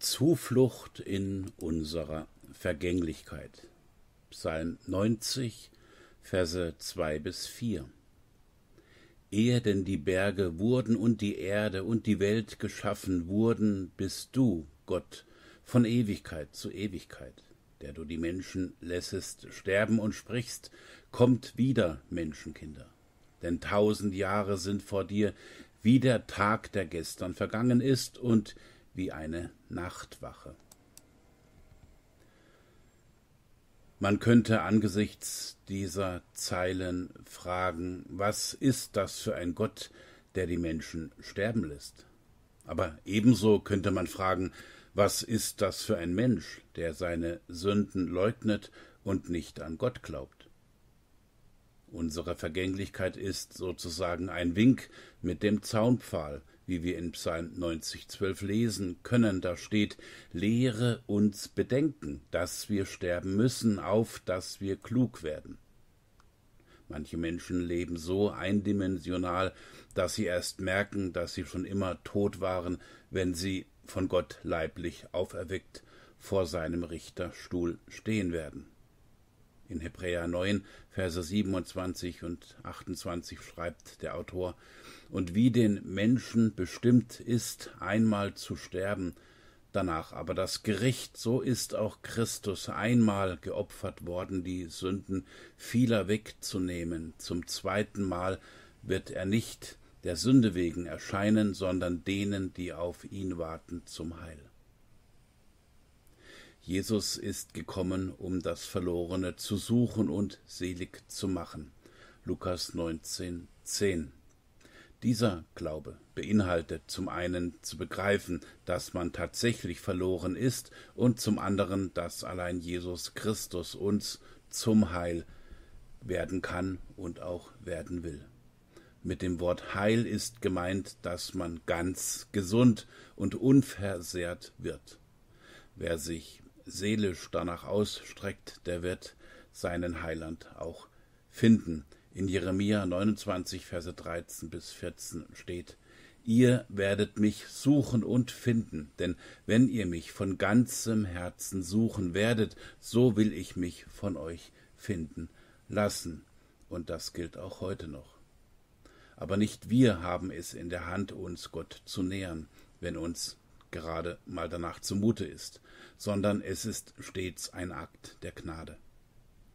Zuflucht in unserer Vergänglichkeit. Psalm 90, Verse 2 bis 4. Ehe denn die Berge wurden und die Erde und die Welt geschaffen wurden, bist du, Gott, von Ewigkeit zu Ewigkeit, der du die Menschen lässest sterben und sprichst, kommt wieder, Menschenkinder. Denn tausend Jahre sind vor dir, wie der Tag, der gestern vergangen ist, und wie eine Nachtwache. Man könnte angesichts dieser Zeilen fragen, was ist das für ein Gott, der die Menschen sterben lässt? Aber ebenso könnte man fragen, was ist das für ein Mensch, der seine Sünden leugnet und nicht an Gott glaubt? Unsere Vergänglichkeit ist sozusagen ein Wink mit dem Zaunpfahl, wie wir in Psalm 90, 12 lesen können. Da steht, lehre uns bedenken, dass wir sterben müssen, auf dass wir klug werden. Manche Menschen leben so eindimensional, dass sie erst merken, dass sie schon immer tot waren, wenn sie von Gott leiblich auferweckt vor seinem Richterstuhl stehen werden. In Hebräer 9, Verse 27 und 28 schreibt der Autor, und wie den Menschen bestimmt ist, einmal zu sterben, danach aber das Gericht, so ist auch Christus einmal geopfert worden, die Sünden vieler wegzunehmen. Zum zweiten Mal wird er nicht der Sünde wegen erscheinen, sondern denen, die auf ihn warten, zum Heil. Jesus ist gekommen, um das Verlorene zu suchen und selig zu machen. Lukas 19, 10. Dieser Glaube beinhaltet zum einen zu begreifen, dass man tatsächlich verloren ist und zum anderen, dass allein Jesus Christus uns zum Heil werden kann und auch werden will. Mit dem Wort Heil ist gemeint, dass man ganz gesund und unversehrt wird. Wer sich seelisch danach ausstreckt, der wird seinen Heiland auch finden. In Jeremia 29, Verse 13 bis 14 steht, Ihr werdet mich suchen und finden, denn wenn ihr mich von ganzem Herzen suchen werdet, so will ich mich von euch finden lassen. Und das gilt auch heute noch. Aber nicht wir haben es in der Hand, uns Gott zu nähern, wenn uns gerade mal danach zumute ist, sondern es ist stets ein Akt der Gnade.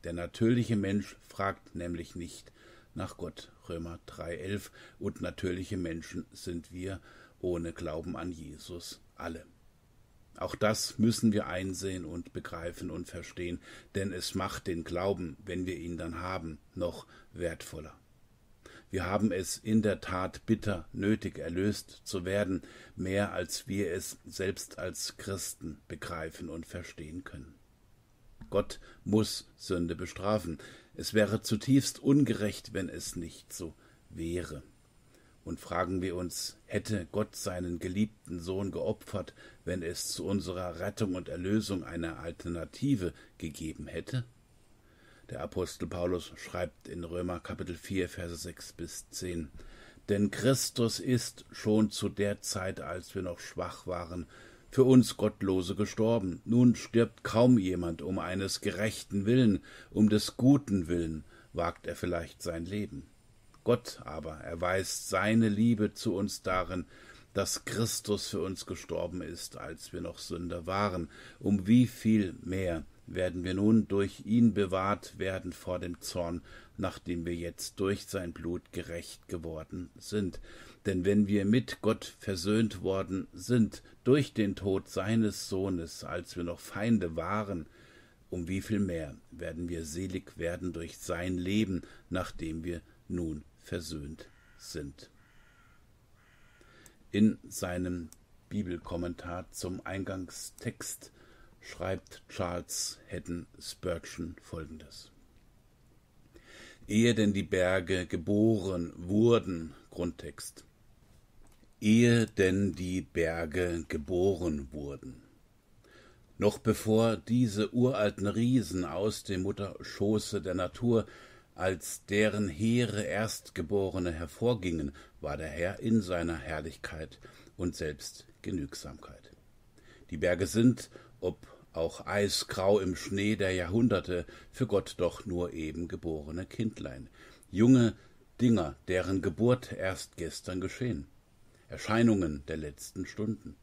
Der natürliche Mensch fragt nämlich nicht nach Gott, Römer 3.11, und natürliche Menschen sind wir ohne Glauben an Jesus alle. Auch das müssen wir einsehen und begreifen und verstehen, denn es macht den Glauben, wenn wir ihn dann haben, noch wertvoller. Wir haben es in der Tat bitter nötig, erlöst zu werden, mehr als wir es selbst als Christen begreifen und verstehen können. Gott muss Sünde bestrafen. Es wäre zutiefst ungerecht, wenn es nicht so wäre. Und fragen wir uns, hätte Gott seinen geliebten Sohn geopfert, wenn es zu unserer Rettung und Erlösung eine Alternative gegeben hätte? Der Apostel Paulus schreibt in Römer Kapitel 4, Verse 6 bis 10. Denn Christus ist schon zu der Zeit, als wir noch schwach waren, für uns Gottlose gestorben. Nun stirbt kaum jemand um eines gerechten Willen, um des Guten Willen wagt er vielleicht sein Leben. Gott aber erweist seine Liebe zu uns darin, dass Christus für uns gestorben ist, als wir noch Sünder waren, um wie viel mehr werden wir nun durch ihn bewahrt werden vor dem Zorn, nachdem wir jetzt durch sein Blut gerecht geworden sind. Denn wenn wir mit Gott versöhnt worden sind durch den Tod seines Sohnes, als wir noch Feinde waren, um wie viel mehr werden wir selig werden durch sein Leben, nachdem wir nun versöhnt sind. In seinem Bibelkommentar zum Eingangstext schreibt Charles Hedden Spurgeon folgendes. Ehe denn die Berge geboren wurden, Grundtext. Ehe denn die Berge geboren wurden. Noch bevor diese uralten Riesen aus dem Mutterschoße der Natur als deren Heere Erstgeborene hervorgingen, war der Herr in seiner Herrlichkeit und Selbstgenügsamkeit. Die Berge sind, ob auch eisgrau im Schnee der Jahrhunderte, für Gott doch nur eben geborene Kindlein, junge Dinger, deren Geburt erst gestern geschehen, Erscheinungen der letzten Stunden.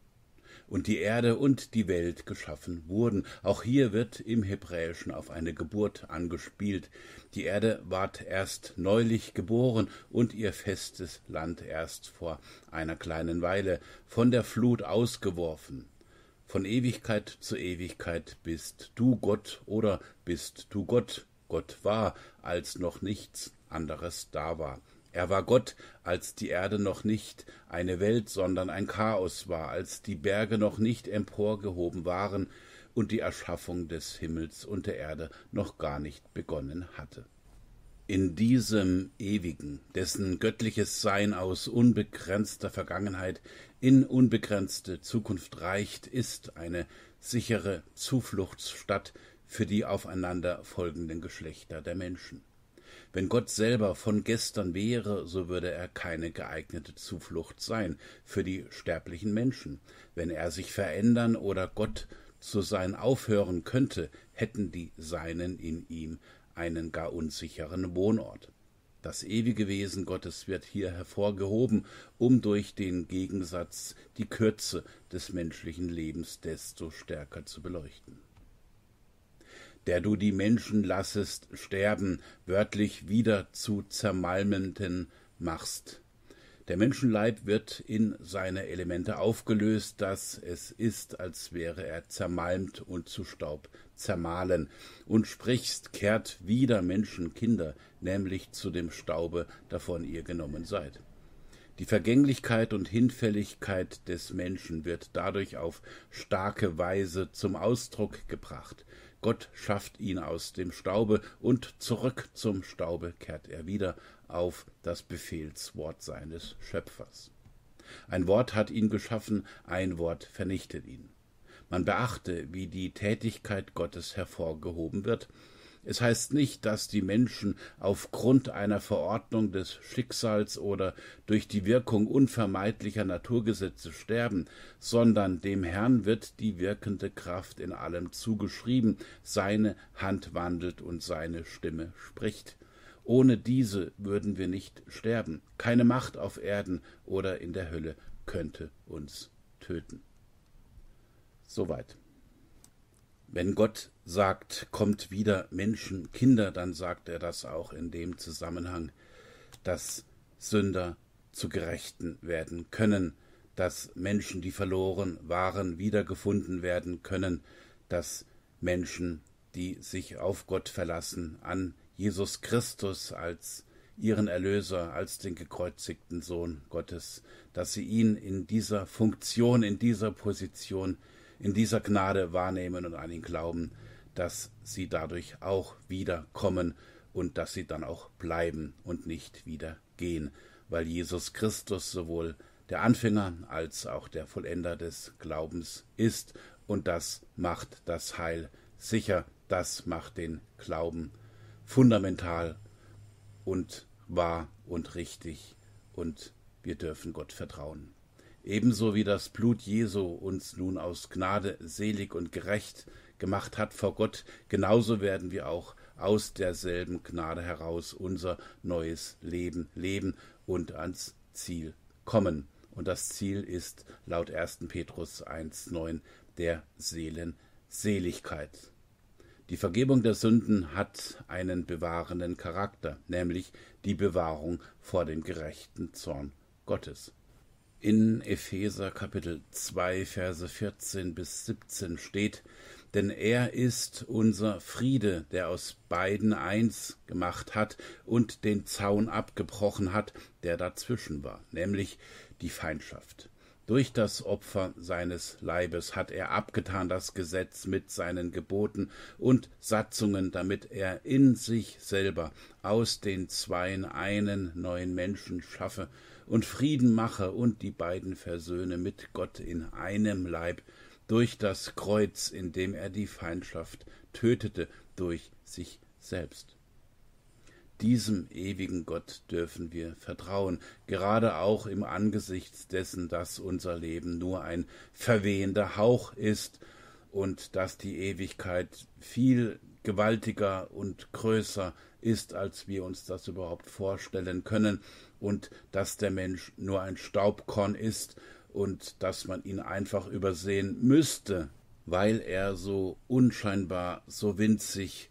Und die Erde und die Welt geschaffen wurden. Auch hier wird im Hebräischen auf eine Geburt angespielt. Die Erde ward erst neulich geboren und ihr festes Land erst vor einer kleinen Weile von der Flut ausgeworfen. Von Ewigkeit zu Ewigkeit bist du Gott oder bist du Gott. Gott war, als noch nichts anderes da war. Er war Gott, als die Erde noch nicht eine Welt, sondern ein Chaos war, als die Berge noch nicht emporgehoben waren und die Erschaffung des Himmels und der Erde noch gar nicht begonnen hatte. In diesem Ewigen, dessen göttliches Sein aus unbegrenzter Vergangenheit in unbegrenzte Zukunft reicht, ist eine sichere Zufluchtsstadt für die aufeinander folgenden Geschlechter der Menschen. Wenn Gott selber von gestern wäre, so würde er keine geeignete Zuflucht sein für die sterblichen Menschen. Wenn er sich verändern oder Gott zu sein aufhören könnte, hätten die Seinen in ihm einen gar unsicheren Wohnort. Das ewige Wesen Gottes wird hier hervorgehoben, um durch den Gegensatz die Kürze des menschlichen Lebens desto stärker zu beleuchten. Der du die Menschen lassest sterben, wörtlich wieder zu zermalmenden machst, der Menschenleib wird in seine Elemente aufgelöst, dass es ist, als wäre er zermalmt und zu Staub zermahlen. Und sprichst, kehrt wieder Menschenkinder, nämlich zu dem Staube, davon ihr genommen seid. Die Vergänglichkeit und Hinfälligkeit des Menschen wird dadurch auf starke Weise zum Ausdruck gebracht. Gott schafft ihn aus dem Staube und zurück zum Staube kehrt er wieder auf das Befehlswort seines Schöpfers. Ein Wort hat ihn geschaffen, ein Wort vernichtet ihn. Man beachte, wie die Tätigkeit Gottes hervorgehoben wird, es heißt nicht, dass die Menschen aufgrund einer Verordnung des Schicksals oder durch die Wirkung unvermeidlicher Naturgesetze sterben, sondern dem Herrn wird die wirkende Kraft in allem zugeschrieben, seine Hand wandelt und seine Stimme spricht. Ohne diese würden wir nicht sterben. Keine Macht auf Erden oder in der Hölle könnte uns töten. Soweit. Wenn Gott sagt, kommt wieder Menschen, Kinder, dann sagt er das auch in dem Zusammenhang, dass Sünder zu Gerechten werden können, dass Menschen, die verloren waren, wiedergefunden werden können, dass Menschen, die sich auf Gott verlassen, an Jesus Christus als ihren Erlöser, als den gekreuzigten Sohn Gottes, dass sie ihn in dieser Funktion, in dieser Position in dieser Gnade wahrnehmen und an ihn glauben, dass sie dadurch auch wiederkommen und dass sie dann auch bleiben und nicht wieder gehen, weil Jesus Christus sowohl der Anfänger als auch der Vollender des Glaubens ist und das macht das Heil sicher, das macht den Glauben fundamental und wahr und richtig und wir dürfen Gott vertrauen ebenso wie das Blut Jesu uns nun aus Gnade selig und gerecht gemacht hat vor Gott, genauso werden wir auch aus derselben Gnade heraus unser neues Leben leben und ans Ziel kommen. Und das Ziel ist laut 1. Petrus 1.9 der Seelenseligkeit. Die Vergebung der Sünden hat einen bewahrenden Charakter, nämlich die Bewahrung vor dem gerechten Zorn Gottes. In Epheser Kapitel 2, Verse 14 bis 17 steht, denn er ist unser Friede, der aus beiden eins gemacht hat und den Zaun abgebrochen hat, der dazwischen war, nämlich die Feindschaft. Durch das Opfer seines Leibes hat er abgetan das Gesetz mit seinen Geboten und Satzungen, damit er in sich selber aus den Zweien einen neuen Menschen schaffe und Frieden mache und die beiden versöhne mit Gott in einem Leib durch das Kreuz, in dem er die Feindschaft tötete durch sich selbst. Diesem ewigen Gott dürfen wir vertrauen, gerade auch im Angesicht dessen, dass unser Leben nur ein verwehender Hauch ist und dass die Ewigkeit viel gewaltiger und größer ist, als wir uns das überhaupt vorstellen können, und dass der Mensch nur ein Staubkorn ist und dass man ihn einfach übersehen müsste, weil er so unscheinbar, so winzig,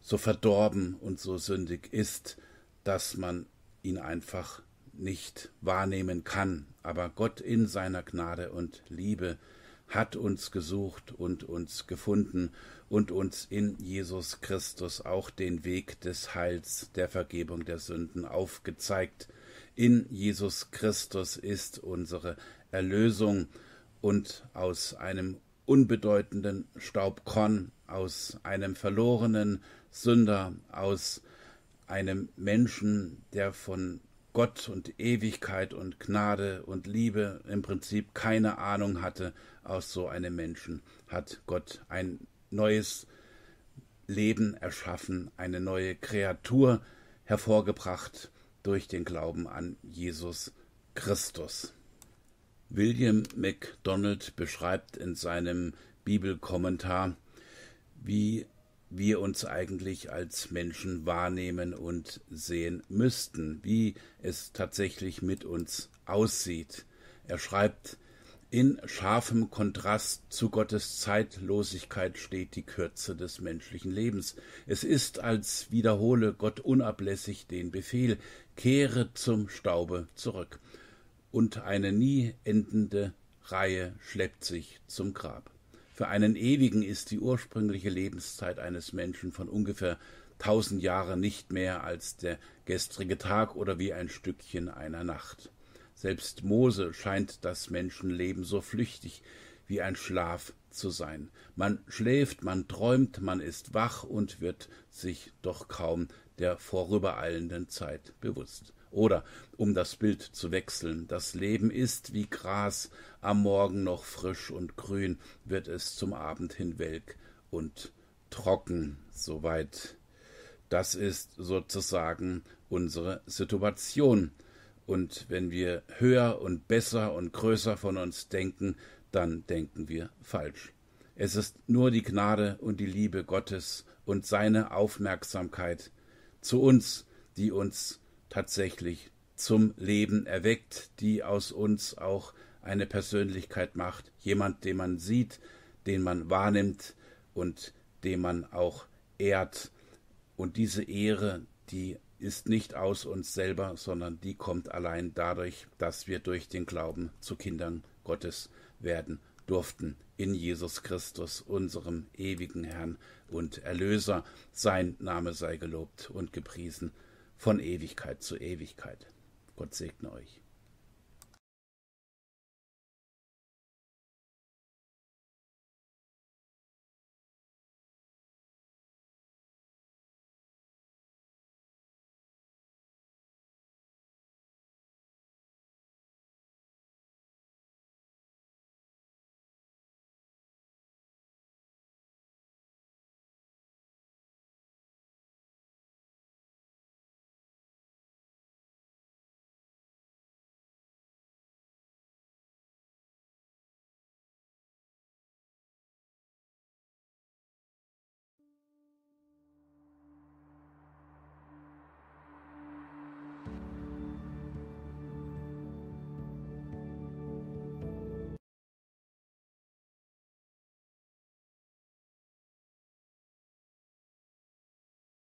so verdorben und so sündig ist, dass man ihn einfach nicht wahrnehmen kann. Aber Gott in seiner Gnade und Liebe hat uns gesucht und uns gefunden und uns in Jesus Christus auch den Weg des Heils, der Vergebung der Sünden aufgezeigt. In Jesus Christus ist unsere Erlösung und aus einem unbedeutenden Staubkorn, aus einem verlorenen Sünder, aus einem Menschen, der von Gott und Ewigkeit und Gnade und Liebe im Prinzip keine Ahnung hatte, aus so einem Menschen hat Gott ein neues Leben erschaffen, eine neue Kreatur hervorgebracht durch den Glauben an Jesus Christus. William MacDonald beschreibt in seinem Bibelkommentar, wie wir uns eigentlich als Menschen wahrnehmen und sehen müssten, wie es tatsächlich mit uns aussieht. Er schreibt, in scharfem Kontrast zu Gottes Zeitlosigkeit steht die Kürze des menschlichen Lebens. Es ist, als wiederhole Gott unablässig den Befehl, kehre zum Staube zurück. Und eine nie endende Reihe schleppt sich zum Grab. Für einen Ewigen ist die ursprüngliche Lebenszeit eines Menschen von ungefähr tausend Jahren nicht mehr als der gestrige Tag oder wie ein Stückchen einer Nacht. Selbst Mose scheint das Menschenleben so flüchtig wie ein Schlaf zu sein. Man schläft, man träumt, man ist wach und wird sich doch kaum der vorübereilenden Zeit bewusst. Oder, um das Bild zu wechseln, das Leben ist wie Gras, am Morgen noch frisch und grün, wird es zum Abend hin welk und trocken, soweit. Das ist sozusagen unsere Situation. Und wenn wir höher und besser und größer von uns denken, dann denken wir falsch. Es ist nur die Gnade und die Liebe Gottes und seine Aufmerksamkeit zu uns, die uns tatsächlich zum Leben erweckt, die aus uns auch eine Persönlichkeit macht, jemand, den man sieht, den man wahrnimmt und den man auch ehrt. Und diese Ehre, die ist nicht aus uns selber, sondern die kommt allein dadurch, dass wir durch den Glauben zu Kindern Gottes werden durften in Jesus Christus, unserem ewigen Herrn und Erlöser. Sein Name sei gelobt und gepriesen von Ewigkeit zu Ewigkeit. Gott segne euch.